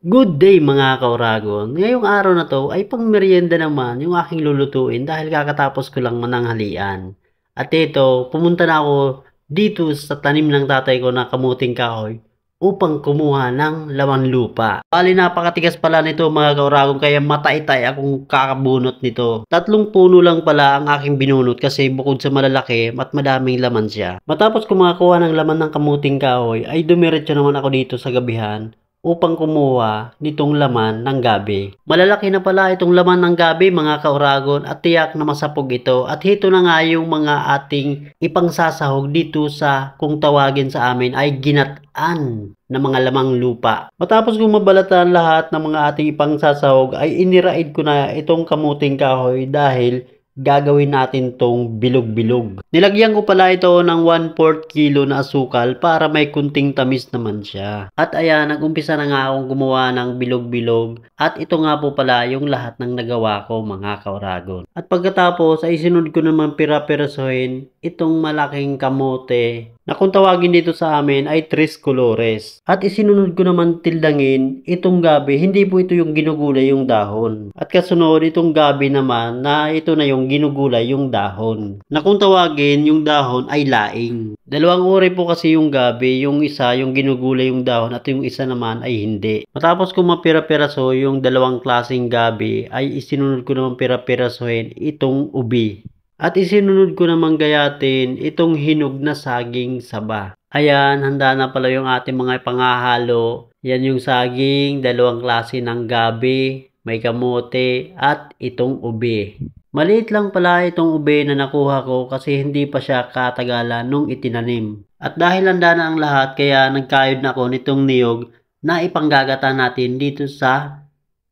Good day mga kauragon. Ngayong araw na to ay pangmeryenda naman yung aking lulutuin dahil kakatapos ko lang mananghalian. At ito, pumunta na ako dito sa tanim ng tatay ko na kamuting kahoy upang kumuha ng laman lupa. Bali napakatigas pala nito mga kauragon kaya mataitay akong kakabunot nito. Tatlong puno lang pala ang aking binunot kasi bukod sa malalaki at madaming laman siya. Matapos kumakuha ng laman ng kamuting kahoy ay dumiretso naman ako dito sa gabihan upang kumuha nitong laman ng gabi. Malalaki na pala itong laman ng gabi mga kauragon at tiyak na masapog ito at hito na nga yung mga ating ipangsasahog dito sa kung tawagin sa amin ay ginataan ng mga lamang lupa. Matapos kong mabalatan lahat ng mga ating ipangsasahog ay iniraid ko na itong kamuting kahoy dahil gagawin natin tong bilog-bilog. Nilagyan ko pala ito ng 1/4 kilo na asukal para may kunting tamis naman siya. At ayan, nag-umpisa na nga akong gumawa ng bilog-bilog at ito nga po pala yung lahat ng nagawa ko mga kauragon. At pagkatapos ay sinunod ko naman pira-pirasohin itong malaking kamote na kung tawagin dito sa amin ay tres colores. At isinunod ko naman tildangin, itong gabi, hindi po ito yung ginugulay yung dahon. At kasunod itong gabi naman na ito na yung ginugulay yung dahon. Na kung tawagin, yung dahon ay laing. Dalawang uri po kasi yung gabi, yung isa yung ginugulay yung dahon at yung isa naman ay hindi. Matapos ko mapira-piraso yung dalawang klaseng gabi ay isinunod ko naman pira-pirasohin itong ubi. At isinunod ko namang gayatin itong hinog na saging saba. Ayan, handa na pala yung ating mga pangahalo. Yan yung saging, dalawang klase ng gabi, may kamote, at itong ube. Maliit lang pala itong ube na nakuha ko kasi hindi pa siya katagalan nung itinanim. At dahil handa na ang lahat kaya nagkayod na ako nitong niyog na ipanggagata natin dito sa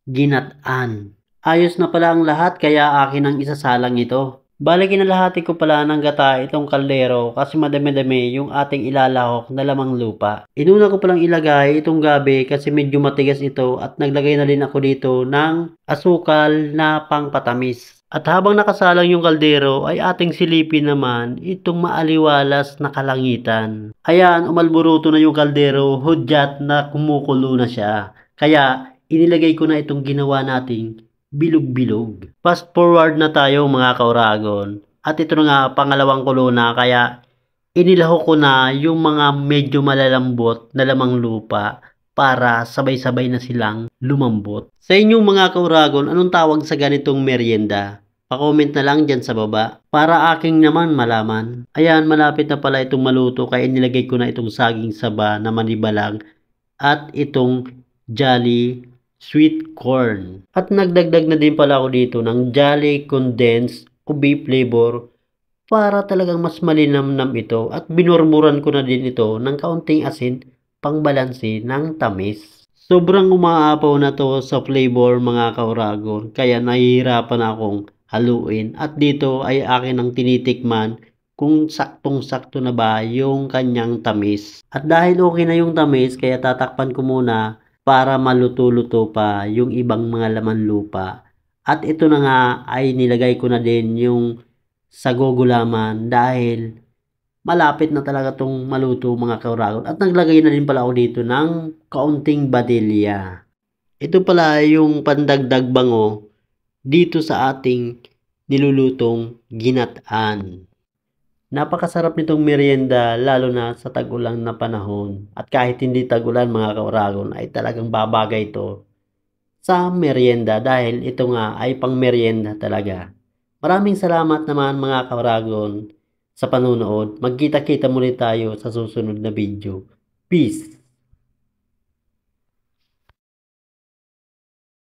ginat-an. Ayos na pala ang lahat kaya akin ang isasalang ito. Bali kinalahati ko pala ng gata itong kaldero kasi madami-dami yung ating ilalahok na lamang lupa. Inuna ko palang ilagay itong gabi kasi medyo matigas ito at naglagay na rin ako dito ng asukal na pangpatamis. At habang nakasalang yung kaldero ay ating silipin naman itong maaliwalas na kalangitan. Ayan, umalburuto na yung kaldero, hudyat na kumukulo na siya. Kaya inilagay ko na itong ginawa nating bilog-bilog. Fast forward na tayo mga kauragon. At ito na nga pangalawang kulo kaya inilaho ko na yung mga medyo malalambot na lamang lupa para sabay-sabay na silang lumambot. Sa inyong mga kauragon, anong tawag sa ganitong merienda? Pa-comment na lang dyan sa baba para aking naman malaman. Ayan, malapit na pala itong maluto kaya inilagay ko na itong saging saba na manibalang at itong jolly sweet corn. At nagdagdag na din pala ako dito ng jelly Condensed Ube flavor para talagang mas malinamnam ito at binurmuran ko na din ito ng kaunting asin pangbalansi ng tamis. Sobrang umaapaw na to sa flavor mga kauragon kaya nahihirapan akong haluin at dito ay akin ang tinitikman kung saktong-sakto na ba yung kanyang tamis. At dahil okay na yung tamis kaya tatakpan ko muna para maluto-luto pa yung ibang mga laman lupa. At ito na nga ay nilagay ko na din yung sagogulaman dahil malapit na talaga tong maluto mga kauragon. At naglagay na din pala ako dito ng kaunting badilya. Ito pala yung pandagdag bango dito sa ating nilulutong ginataan. Napakasarap nitong merienda lalo na sa tagulan na panahon. At kahit hindi tagulan mga kauragon ay talagang babagay ito sa merienda dahil ito nga ay pang merienda talaga. Maraming salamat naman mga kauragon sa panunood. Magkita-kita muli tayo sa susunod na video. Peace!